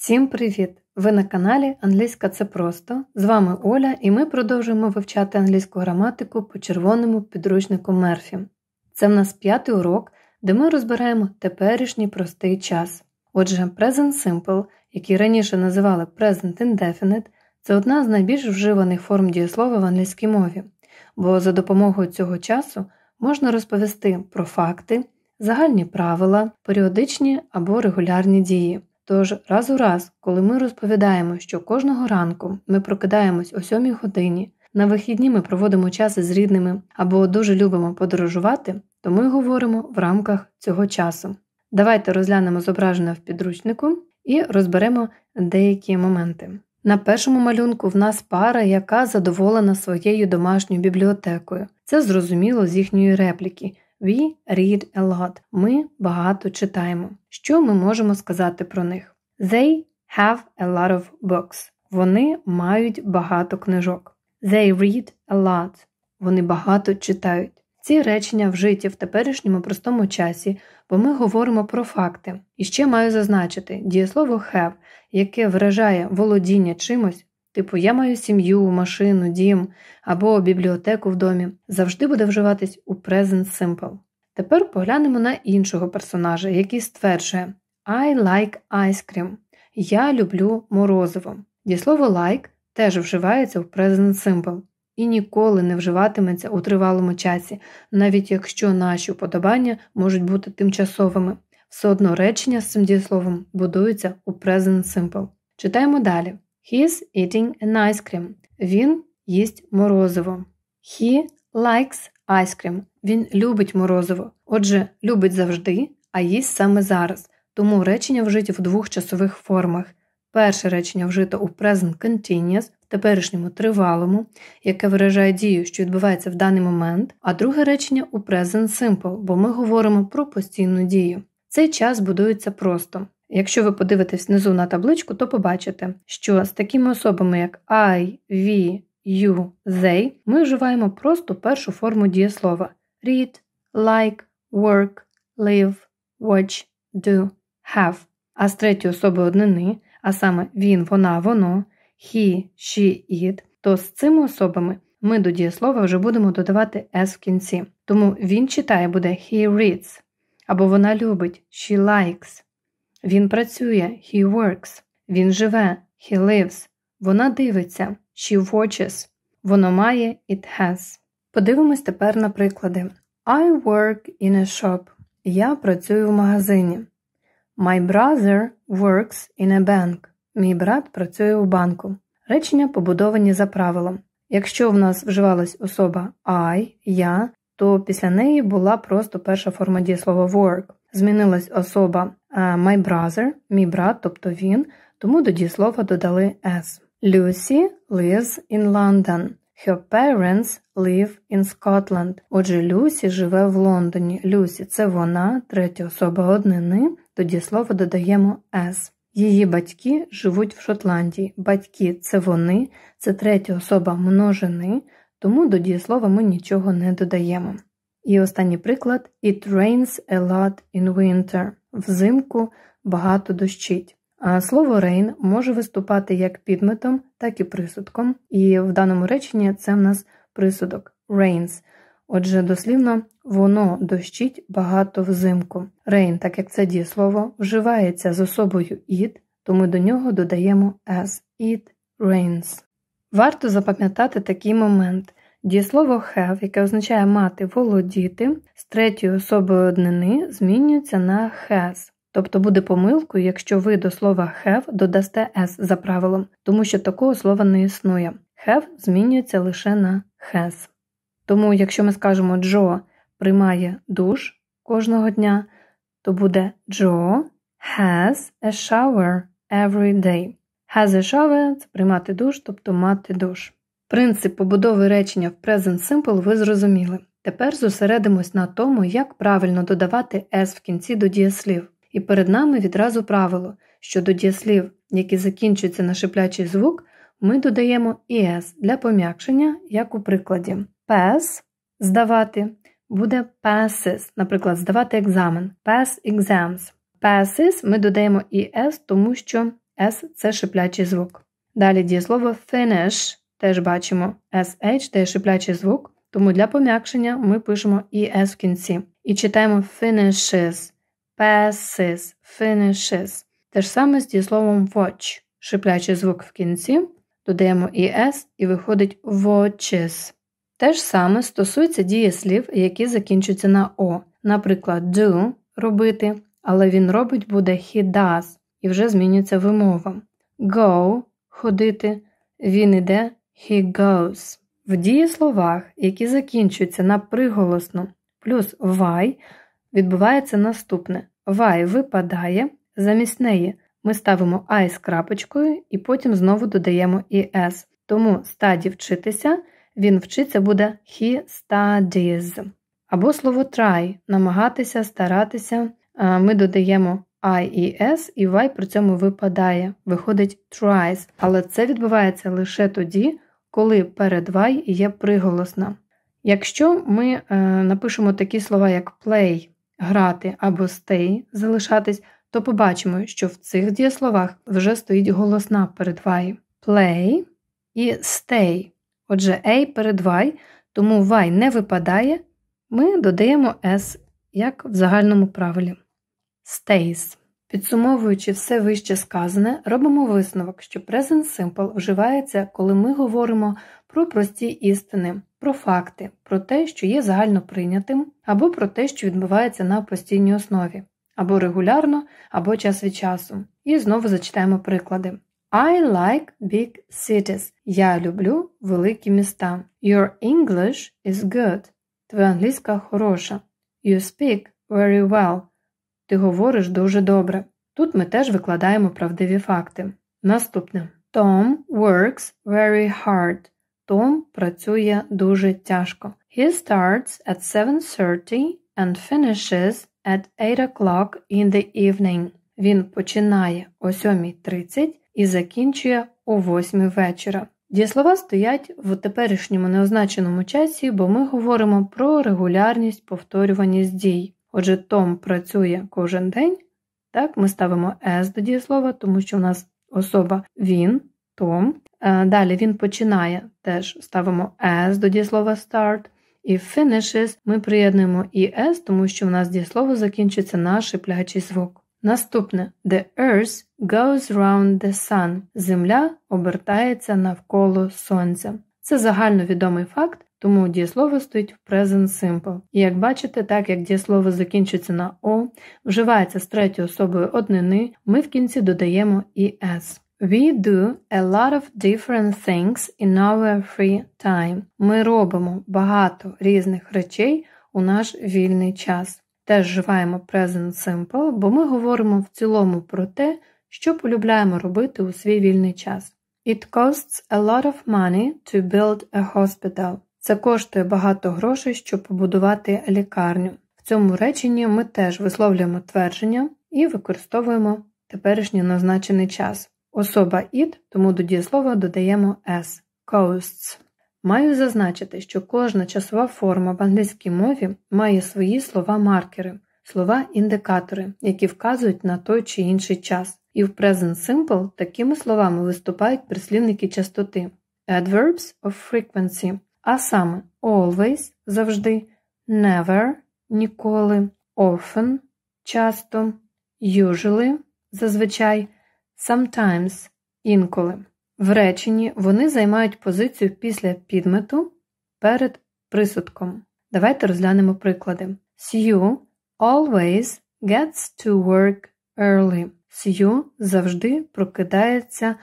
Всім привіт! Ви на каналі Англійська це просто. З вами Оля і ми продовжуємо вивчати англійську граматику по червоному підручнику Мерфі. Це в нас п'ятий урок, де ми розбираємо теперішній простий час. Отже, Present Simple, який раніше називали Present Indefinite, це одна з найбільш вживаних форм дієслова в англійській мові, бо за допомогою цього часу можна розповісти про факти, загальні правила, періодичні або регулярні дії. Тож раз у раз, коли ми розповідаємо, що кожного ранку ми прокидаємось о сьомій годині, на вихідні ми проводимо час з рідними або дуже любимо подорожувати, то ми говоримо в рамках цього часу. Давайте розглянемо зображення в підручнику і розберемо деякі моменти. На першому малюнку в нас пара, яка задоволена своєю домашньою бібліотекою. Це зрозуміло з їхньої репліки. We read a lot. Ми багато читаємо. Що ми можемо сказати про них? They have a lot of books. Вони мають багато книжок. They read a lot. Вони багато читають. Ці речення вжиті в теперішньому простому часі, бо ми говоримо про факти. І ще маю зазначити, дієслово have, яке вражає володіння чимось, Типу, я маю сім'ю, машину, дім або бібліотеку в домі, завжди буде вживатись у present simple. Тепер поглянемо на іншого персонажа, який стверджує I like ice cream. Я люблю морозиво. Дієслово like теж вживається в present simple і ніколи не вживатиметься у тривалому часі, навіть якщо наші уподобання можуть бути тимчасовими. Все одно речення з цим дієсловом будується у present simple. Читаємо далі. He's eating an ice cream. Він їсть морозиво. He likes ice cream. Він любить морозиво. Отже, любить завжди, а їсть саме зараз. Тому речення вжиті в двох часових формах. Перше речення вжито у present continuous, в теперішньому тривалому, яке виражає дію, що відбувається в даний момент, а друге речення у present simple, бо ми говоримо про постійну дію. Цей час будується просто. Якщо ви подивитесь внизу на табличку, то побачите, що з такими особами, як I, V, U, they, ми вживаємо просто першу форму дієслова read, like, work, live, watch, do, have. А з третьої особи однини, а саме він, вона, воно, he, she, it, то з цими особами ми до дієслова вже будемо додавати S в кінці. Тому він читає буде he reads, або вона любить, she likes. Він працює, he works, він живе, he lives, вона дивиться, she watches, воно має it has. Подивимось тепер на приклади. I work in a shop. Я працюю в магазині. My brother works in a bank. Мій брат працює в банку. Речення побудовані за правилом. Якщо в нас вживалась особа I, я, то після неї була просто перша форма дієслова work. Змінилась особа Е, My brother, мій брат, тобто він, тому до дієслова додали S. Lucy lives in London. Her parents live in Scotland. Отже, Люсі живе в Лондоні. Люсі це вона, третя особа однини, до дієслова додаємо S. Її батьки живуть в Шотландії. Батьки це вони, це третя особа множини, тому до дієслова ми нічого не додаємо. І останній приклад: It rains a lot in winter. Взимку багато дощить. А слово рейн може виступати як підметом, так і присудком, і в даному реченні це в нас присудок rains. Отже, дослівно воно дощить багато взимку. Rain, так як це дієслово, вживається з особою it, ми до нього додаємо as. It rains. Варто запам'ятати такий момент. Дієслово have, яке означає мати володіти, з третьою особою однини змінюється на has. Тобто буде помилкою, якщо ви до слова have додасте s за правилом, тому що такого слова не існує. Have змінюється лише на has. Тому, якщо ми скажемо Джо приймає душ кожного дня, то буде Джо has a shower every day. Has a shower це приймати душ, тобто мати душ. Принцип побудови речення в Present Simple ви зрозуміли. Тепер зосередимось на тому, як правильно додавати S в кінці до дієслів. І перед нами відразу правило, що до дієслів, які закінчуються на шиплячий звук, ми додаємо «-іс» для пом'якшення, як у прикладі. Pass здавати буде passes, наприклад, здавати екзамен, pass exams. Passes ми додаємо «-іс», тому що S це шиплячий звук. Далі дієслово finish Теж бачимо SH це шиплячий звук, тому для пом'якшення ми пишемо ES в кінці. І читаємо finishes, passes, finishes. Те ж саме з словом watch. Шиплячий звук в кінці, додаємо ES і виходить watches. Те ж саме стосується дієслів, які закінчуються на O. Наприклад, do робити, але він робить буде he does і вже змінюється вимова. Go ходити, він іде, He goes. В дієсловах, які закінчуються на приголосно, плюс «вай», відбувається наступне: «Вай» випадає, замість неї ми ставимо I з крапочкою і потім знову додаємо «іс». Тому стаді вчитися, він вчиться буде he studies. Або слово try намагатися, старатися. Ми додаємо I і S і Y при цьому випадає, виходить tries, але це відбувається лише тоді, коли перед Y є приголосна. Якщо ми е, напишемо такі слова, як play, грати або stay, залишатись, то побачимо, що в цих дієсловах вже стоїть голосна перед Y. Play і stay. Отже, A перед Y, тому Y не випадає, ми додаємо S, як в загальному правилі. Стейс Підсумовуючи все вище сказане, робимо висновок, що Present Simple вживається, коли ми говоримо про прості істини, про факти, про те, що є загально прийнятим, або про те, що відбувається на постійній основі, або регулярно, або час від часу. І знову зачитаємо приклади. I like big cities. Я люблю великі міста. Your English is good. Твоя англійська хороша. You speak very well. Ти говориш дуже добре. Тут ми теж викладаємо правдиві факти. Наступне. Tom works very hard. Том працює дуже тяжко. He starts at 7.30 and finishes at 8 o'clock in the evening. Він починає о 7.30 і закінчує о 8 вечора. Дієслова стоять в теперішньому неозначеному часі, бо ми говоримо про регулярність повторюваність дій. Отже, Том працює кожен день. Так, ми ставимо S до дієслова, тому що у нас особа він, Том. Е, далі він починає, теж ставимо S до дієслова start. І finishes ми приєднуємо і S, тому що в нас дієслово закінчується на шиплячий звук. Наступне The Earth goes round the sun. Земля обертається навколо сонця. Це загальновідомий факт, тому дієслово стоїть в Present Simple. І як бачите, так як дієслово закінчується на О, вживається з третьою особою однини, ми в кінці додаємо «es». We do a lot of different things in our free time. Ми робимо багато різних речей у наш вільний час. Теж вживаємо Present Simple, бо ми говоримо в цілому про те, що полюбляємо робити у свій вільний час. It costs a lot of money to build a hospital. Це коштує багато грошей, щоб побудувати лікарню. В цьому реченні ми теж висловлюємо твердження і використовуємо теперішній назначений час. Особа ід, тому до дієслова додаємо «s» Coasts. Маю зазначити, що кожна часова форма в англійській мові має свої слова-маркери, слова-індикатори, які вказують на той чи інший час. І в Present Simple такими словами виступають прислівники частоти adverbs of frequency а саме always завжди, never ніколи, often часто, usually зазвичай, sometimes інколи. В реченні вони займають позицію після підмету перед присудком. Давайте розглянемо приклади. Sue always gets to work early. Сью завжди прокидається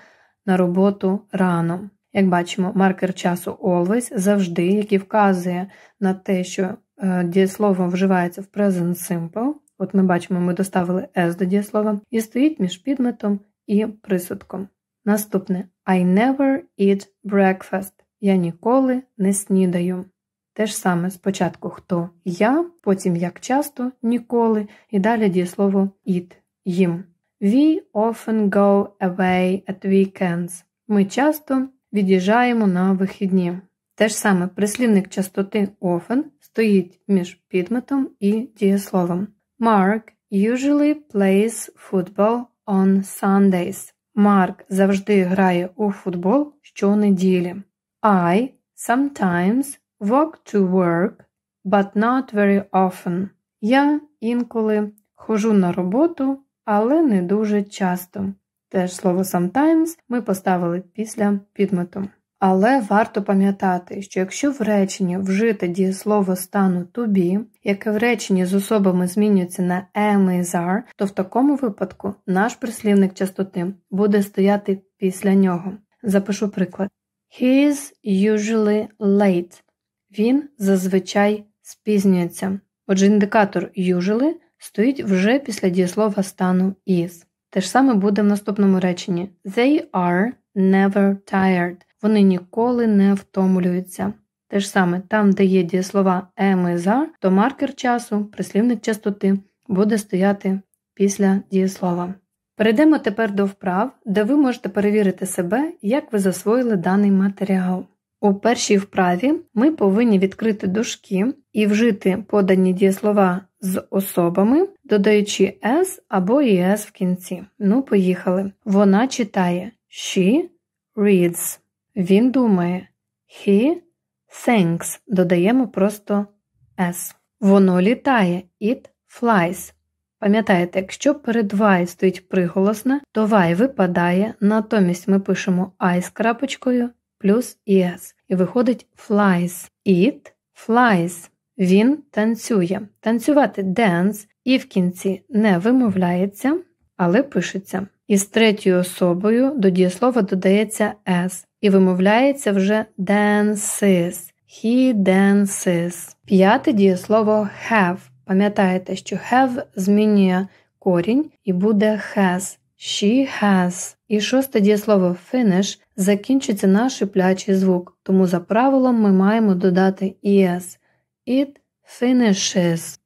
на роботу рано. Як бачимо, маркер часу always завжди, який вказує на те, що е, дієслово вживається в present simple. От ми бачимо, ми доставили S до дієслова, і стоїть між підметом і присудком. Наступне I never eat breakfast. Я ніколи не снідаю. Те ж саме спочатку хто я, потім як часто, ніколи, і далі дієслово eat їм. We often go away at weekends. Ми часто Від'їжджаємо на вихідні. Те ж саме прислівник частоти often стоїть між підметом і дієсловом. Mark usually plays football on Sundays. Марк завжди грає у футбол щонеділі. I sometimes walk to work, but not very often. Я інколи хожу на роботу, але не дуже часто. Теж слово sometimes ми поставили після підмету. Але варто пам'ятати, що якщо в реченні вжити дієслово стану to be, яке в реченні з особами змінюється на am is are, то в такому випадку наш прислівник частоти буде стояти після нього. Запишу приклад. He is usually late. Він зазвичай спізнюється. Отже, індикатор usually стоїть вже після дієслова стану is. Те ж саме буде в наступному реченні. They are never tired. Вони ніколи не втомлюються. Те ж саме, там, де є дієслова am і are, то маркер часу, прислівник частоти, буде стояти після дієслова. Перейдемо тепер до вправ, де ви можете перевірити себе, як ви засвоїли даний матеріал. У першій вправі ми повинні відкрити дужки і вжити подані дієслова з особами, додаючи S або ES в кінці. Ну, поїхали. Вона читає She reads. Він думає He thinks. Додаємо просто S. Воно літає It flies. Пам'ятаєте, якщо перед «вай» стоїть приголосна, то «вай» випадає, натомість ми пишемо «ай» з крапочкою плюс «es» і виходить flies. It flies. Він танцює. Танцювати dance і в кінці не вимовляється, але пишеться. Із третьою особою до дієслова додається «s» і вимовляється вже dances. He dances. П'яте дієслово have. Пам'ятаєте, що have змінює корінь і буде has. She has. І шосте дієслово finish закінчиться наш шиплячий звук, тому за правилом ми маємо додати «es». It finishes.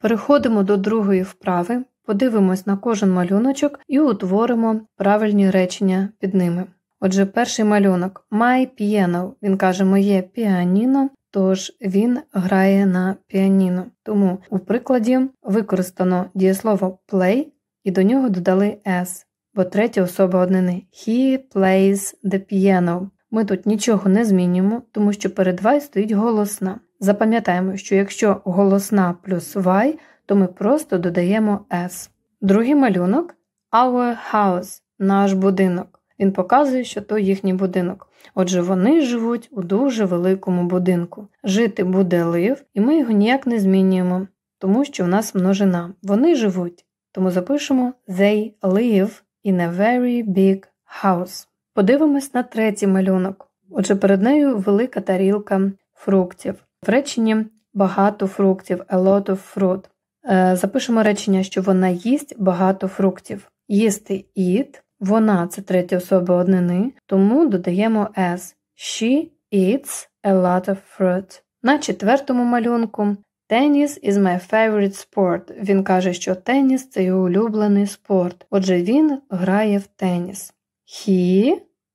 Переходимо до другої вправи, подивимось на кожен малюночок і утворимо правильні речення під ними. Отже, перший малюнок My piano. Він каже, моє піаніно, тож він грає на піаніно. Тому у прикладі використано дієслово play і до нього додали S бо третя особа однини He plays the piano. Ми тут нічого не змінюємо, тому що перед «вай» стоїть голосна. Запам'ятаємо, що якщо голосна плюс «вай», то ми просто додаємо S. Другий малюнок Our house, наш будинок. Він показує, що то їхній будинок. Отже, вони живуть у дуже великому будинку. Жити буде лив, і ми його ніяк не змінюємо, тому що в нас множина. Вони живуть, тому запишемо they live in a very big house. Подивимось на третій малюнок. Отже, перед нею велика тарілка фруктів. В реченні багато фруктів, a lot of fruit. Е, запишемо речення, що вона їсть багато фруктів. Їсти eat, вона це третя особа однини, тому додаємо S. She eats a lot of fruit. На четвертому малюнку Теніс is my favorite sport. Він каже, що теніс це його улюблений спорт. Отже, він грає в теніс. He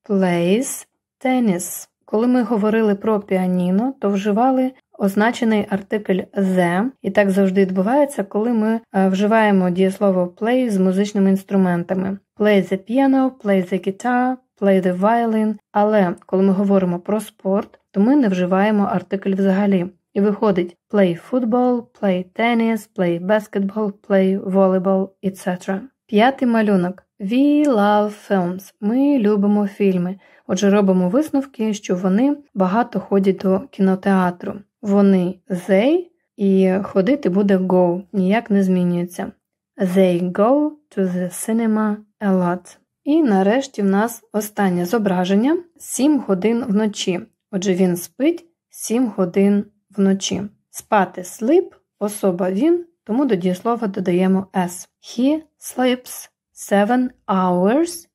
plays tennis. Коли ми говорили про піаніно, то вживали означений артикль the, і так завжди відбувається, коли ми е, вживаємо дієслово play з музичними інструментами. Play the piano, play the guitar, play the violin. Але коли ми говоримо про спорт, то ми не вживаємо артикль взагалі. І виходить play football, play tennis, play basketball, play volleyball, etc. П'ятий малюнок. We love films. Ми любимо фільми. Отже, робимо висновки, що вони багато ходять до кінотеатру. Вони they і ходити буде go, ніяк не змінюється. They go to the cinema a lot. І нарешті в нас останнє зображення 7 годин вночі. Отже, він спить 7 годин вночі. Спати sleep, особа він, тому до дієслова додаємо S. He sleeps 7 hours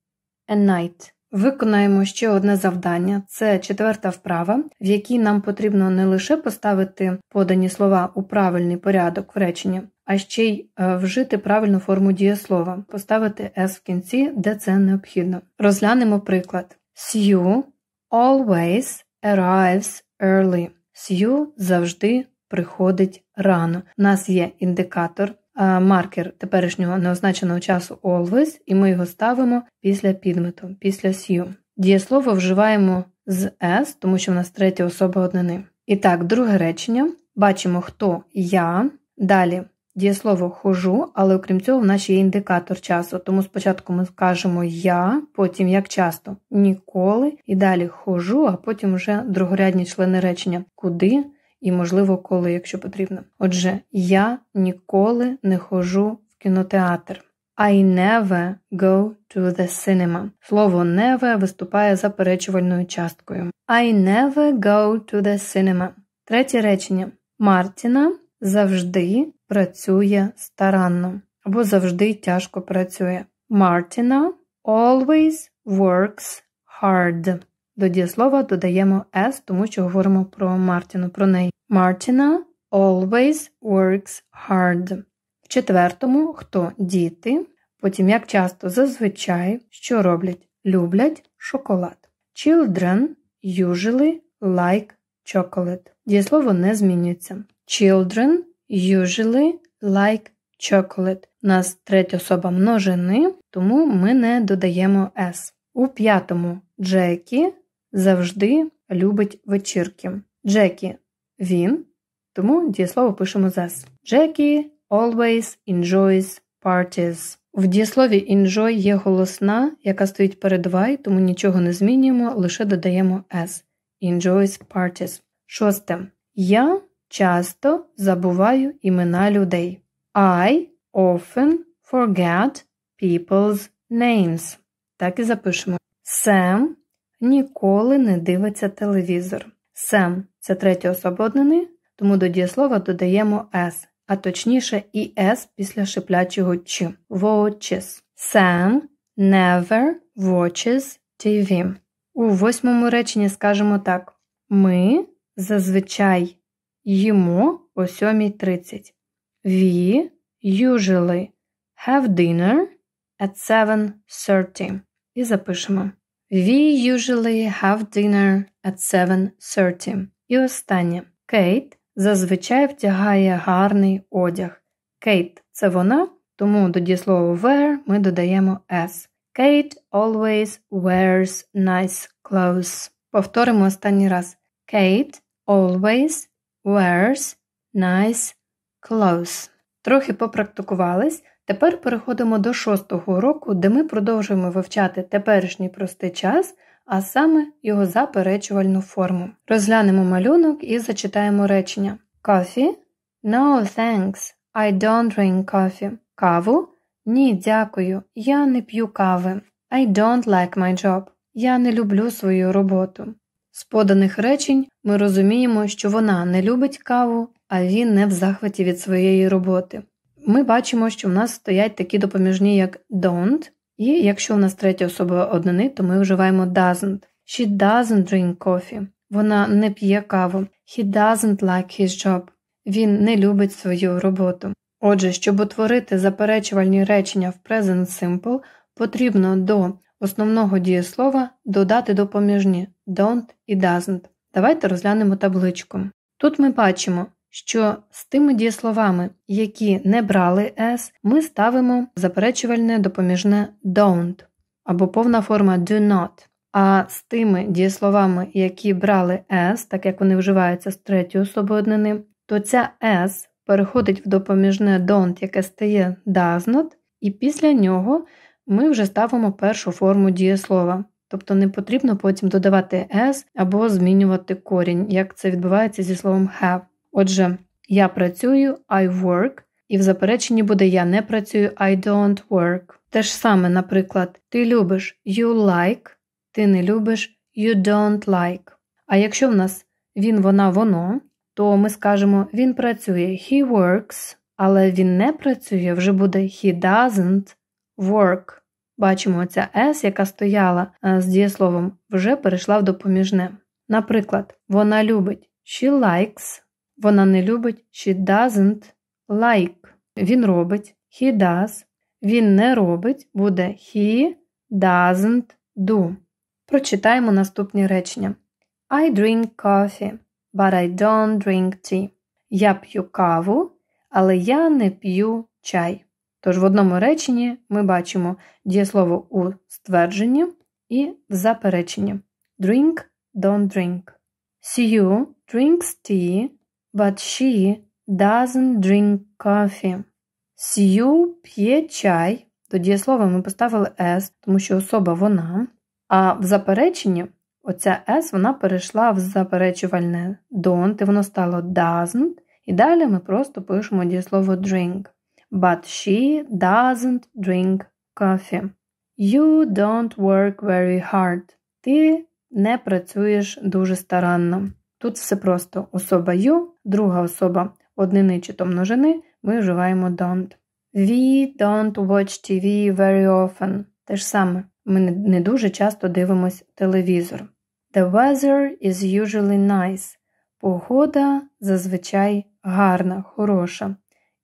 a night. Виконаємо ще одне завдання це четверта вправа, в якій нам потрібно не лише поставити подані слова у правильний порядок в реченні, а ще й е, вжити правильну форму дієслова, поставити S в кінці, де це необхідно. Розглянемо приклад. Sue always arrives early. Сью завжди приходить рано. У нас є індикатор, е, маркер теперішнього неозначеного часу always, і ми його ставимо після підмету, після Сью. Дієслово вживаємо з S, тому що в нас третя особа однини. І так, друге речення. Бачимо, хто я. Далі Дієслово хожу, але окрім цього, в нас ще є індикатор часу. Тому спочатку ми скажемо я, потім як часто, ніколи, і далі хожу, а потім вже другорядні члени речення куди і, можливо, коли, якщо потрібно. Отже, я ніколи не хожу в кінотеатр. I never go to the cinema. Слово never виступає заперечувальною часткою. I never go to the cinema. Третє речення Мартіна завжди працює старанно або завжди тяжко працює. Мартіна always works hard. До дієслова додаємо S, тому що говоримо про Мартіну, про неї. Мартіна always works hard. В четвертому хто діти. Потім, як часто зазвичай, що роблять? Люблять шоколад. Children usually like chocolate. Дієслово не змінюється. Children usually like chocolate. У нас третя особа множини, тому ми не додаємо S. У п'ятому Джекі завжди любить вечірки. Джекі він, тому дієслово пишемо з S. Джекі always enjoys parties. В дієслові enjoy є голосна, яка стоїть перед «вай», тому нічого не змінюємо, лише додаємо S. Enjoys parties. Шосте. Я Часто забуваю імена людей. I often forget people's names. Так і запишемо. Сем ніколи не дивиться телевізор. Сем це третє особа тому до дієслова додаємо S, а точніше і S після шиплячого Ч. Watches. Sam never watches TV. У восьмому реченні скажемо так: Ми зазвичай Йому о 7.30. We usually have dinner at 7.30. І запишемо. We usually have dinner at 7.30. І останнє. Кейт зазвичай втягає гарний одяг. Кейт це вона, тому до дієслова wear ми додаємо S. Kate always wears nice clothes. Повторимо останній раз. Kate always wears nice clothes. Трохи попрактикувались. Тепер переходимо до шостого уроку, де ми продовжуємо вивчати теперішній простий час, а саме його заперечувальну форму. Розглянемо малюнок і зачитаємо речення. Coffee? No, thanks. I don't drink coffee. Каву? Ні, дякую. Я не п'ю кави. I don't like my job. Я не люблю свою роботу. З поданих речень ми розуміємо, що вона не любить каву, а він не в захваті від своєї роботи. Ми бачимо, що в нас стоять такі допоміжні, як don't, і якщо в нас третя особа однини, то ми вживаємо doesn't. She doesn't drink coffee. Вона не п'є каву. He doesn't like his job. Він не любить свою роботу. Отже, щоб утворити заперечувальні речення в Present Simple, потрібно до основного дієслова додати допоміжні don't і doesn't. Давайте розглянемо табличку. Тут ми бачимо, що з тими дієсловами, які не брали S, ми ставимо заперечувальне допоміжне don't або повна форма do not. А з тими дієсловами, які брали S, так як вони вживаються з третьої особи однини, то ця S переходить в допоміжне don't, яке стає doesn't, і після нього ми вже ставимо першу форму дієслова, тобто не потрібно потім додавати «s» або змінювати корінь, як це відбувається зі словом have. Отже, я працюю, I work, і в запереченні буде я не працюю, I don't work. Те ж саме, наприклад, ти любиш you like, ти не любиш you don't like. А якщо в нас він, вона, воно, то ми скажемо він працює, he works, але він не працює, вже буде he doesn't work. Бачимо, ця S, яка стояла е, з дієсловом, вже перейшла в допоміжне. Наприклад, вона любить she likes, вона не любить she doesn't like. Він робить he does, він не робить, буде he doesn't do. Прочитаємо наступні речення. I drink coffee, but I don't drink tea. Я п'ю каву, але я не п'ю чай. Тож в одному реченні ми бачимо дієслово у ствердженні і в запереченні. Drink, don't drink. Sue drinks tea, but she doesn't drink coffee. Сью п'є чай. До дієслова ми поставили S, тому що особа вона. А в запереченні оця S вона перейшла в заперечувальне don't, і воно стало doesn't. І далі ми просто пишемо дієслово drink but she doesn't drink coffee. You don't work very hard. Ти не працюєш дуже старанно. Тут все просто особа you, друга особа однини чи то ми вживаємо don't. We don't watch TV very often. Те ж саме, ми не дуже часто дивимось телевізор. The weather is usually nice. Погода зазвичай гарна, хороша.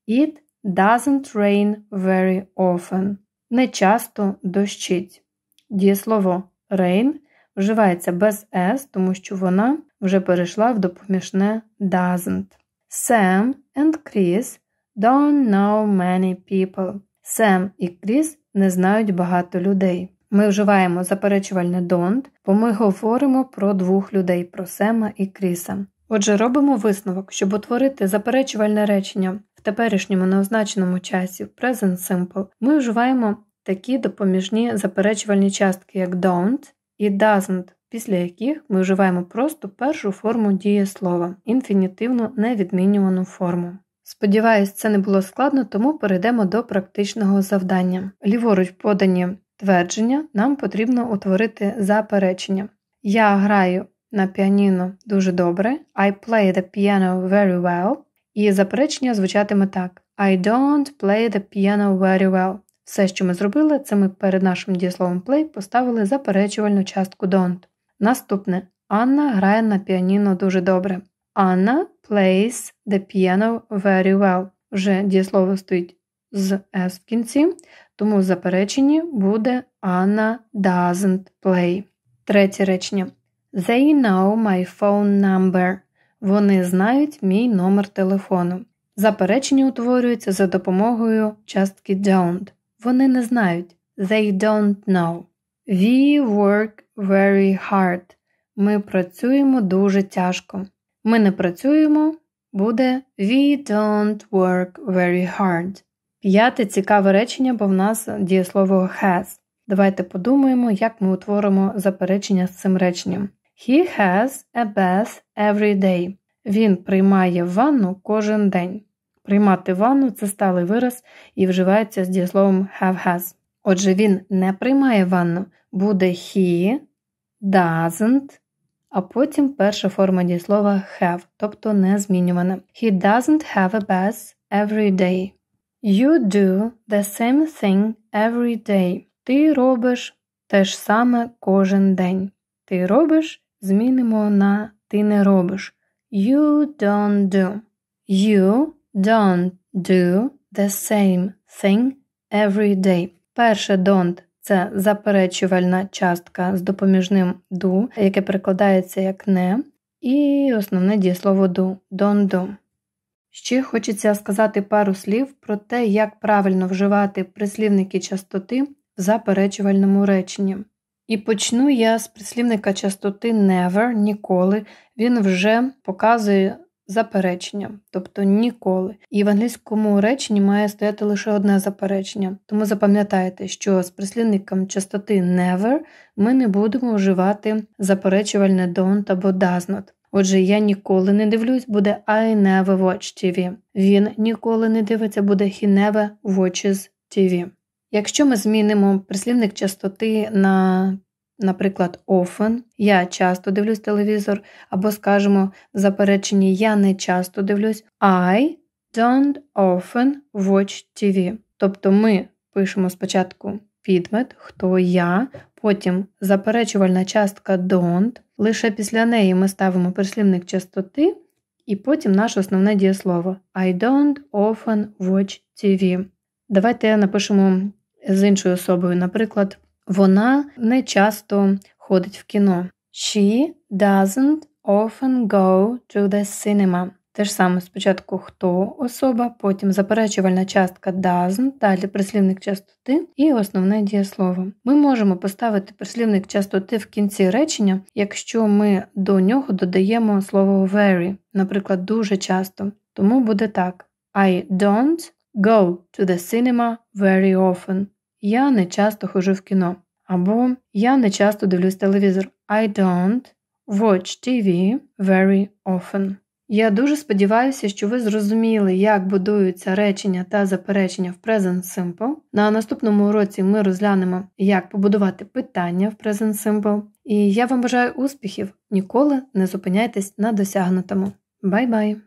It Doesn't rain very often. Не часто дощить. Дієслово rain вживається без S, тому що вона вже перейшла в допоміжне doesn't. Sam and Chris don't know many people. Сем і Кріс не знають багато людей. Ми вживаємо заперечувальне don't, бо ми говоримо про двох людей про Сема і Кріса. Отже, робимо висновок, щоб утворити заперечувальне речення в теперішньому неозначеному часі в Present Simple ми вживаємо такі допоміжні заперечувальні частки, як don't і doesn't, після яких ми вживаємо просто першу форму дієслова, інфінітивну невідмінювану форму. Сподіваюсь, це не було складно, тому перейдемо до практичного завдання. Ліворуч подані твердження, нам потрібно утворити заперечення. Я граю на піаніно дуже добре, I play the piano very well. І заперечення звучатиме так: I don't play the piano very well. Все, що ми зробили, це ми перед нашим дієсловом play поставили заперечувальну частку don't. Наступне Анна грає на піаніно дуже добре. Анна plays the piano very well. Вже дієслово стоїть з S в кінці, тому в запереченні буде Anna doesn't play. Третє речення. They know my phone number. Вони знають мій номер телефону. Заперечення утворюються за допомогою частки don't. Вони не знають. They don't know. We work very hard. Ми працюємо дуже тяжко. Ми не працюємо. Буде We don't work very hard. П'яте цікаве речення, бо в нас дієслово has. Давайте подумаємо, як ми утворимо заперечення з цим реченням. He has a bath every day. Він приймає ванну кожен день. Приймати ванну це сталий вираз і вживається з дієсловом have has. Отже, він не приймає ванну. Буде he, doesn't, а потім перша форма дієслова have, тобто не змінювана. He doesn't have a bath every day. You do the same thing every day. Ти робиш те ж саме кожен день. Ти робиш змінимо на ти не робиш. You don't do. You don't do the same thing every day. Перше don't це заперечувальна частка з допоміжним do, яке прикладається як не, і основне дієслово do don't do. Ще хочеться сказати пару слів про те, як правильно вживати прислівники частоти в заперечувальному реченні. І почну я з прислівника частоти never, ніколи. Він вже показує заперечення, тобто ніколи. І в англійському реченні має стояти лише одне заперечення. Тому запам'ятайте, що з прислівником частоти never ми не будемо вживати заперечувальне don't або does not. Отже, я ніколи не дивлюсь, буде I never watch TV. Він ніколи не дивиться, буде he never watches TV. Якщо ми змінимо прислівник частоти на, наприклад, often, я часто дивлюсь телевізор, або скажемо в запереченні я не часто дивлюсь, I don't often watch TV. Тобто ми пишемо спочатку підмет, хто я, потім заперечувальна частка don't. Лише після неї ми ставимо прислівник частоти. І потім наше основне дієслово I don't often watch TV. Давайте напишемо з іншою особою. Наприклад, вона не часто ходить в кіно. She doesn't often go to the cinema. Те ж саме спочатку хто особа, потім заперечувальна частка doesn't, далі прислівник частоти і основне дієслово. Ми можемо поставити прислівник частоти в кінці речення, якщо ми до нього додаємо слово very, наприклад, дуже часто. Тому буде так: I don't go to the cinema very often. Я не часто ходжу в кіно. Або я не часто дивлюсь телевізор. I don't watch TV very often. Я дуже сподіваюся, що ви зрозуміли, як будуються речення та заперечення в Present Simple. На наступному уроці ми розглянемо, як побудувати питання в Present Simple. І я вам бажаю успіхів! Ніколи не зупиняйтесь на досягнутому. Бай-бай!